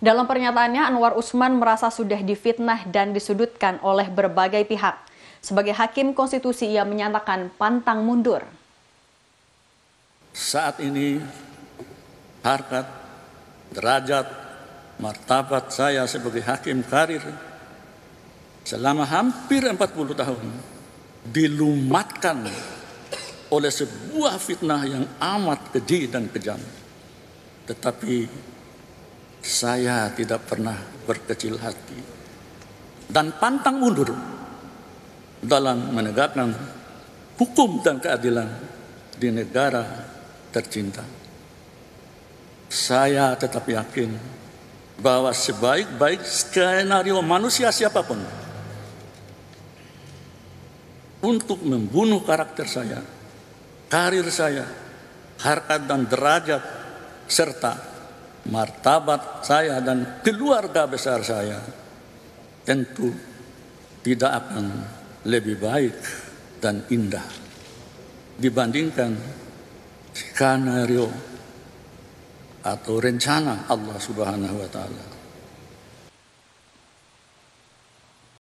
Dalam pernyataannya, Anwar Usman merasa sudah difitnah dan disudutkan oleh berbagai pihak. Sebagai hakim konstitusi, ia menyatakan pantang mundur. Saat ini, harkat, derajat, martabat saya sebagai hakim karir selama hampir 40 tahun dilumatkan oleh sebuah fitnah yang amat keji dan kejam. Tetapi saya tidak pernah berkecil hati dan pantang mundur dalam menegakkan hukum dan keadilan di negara tercinta. Saya tetap yakin bahwa sebaik-baik skenario manusia siapapun untuk membunuh karakter saya, karir saya, harkat dan derajat, serta martabat saya dan keluarga besar saya tentu tidak akan lebih baik dan indah dibandingkan skenario atau rencana Allah Subhanahu wa taala.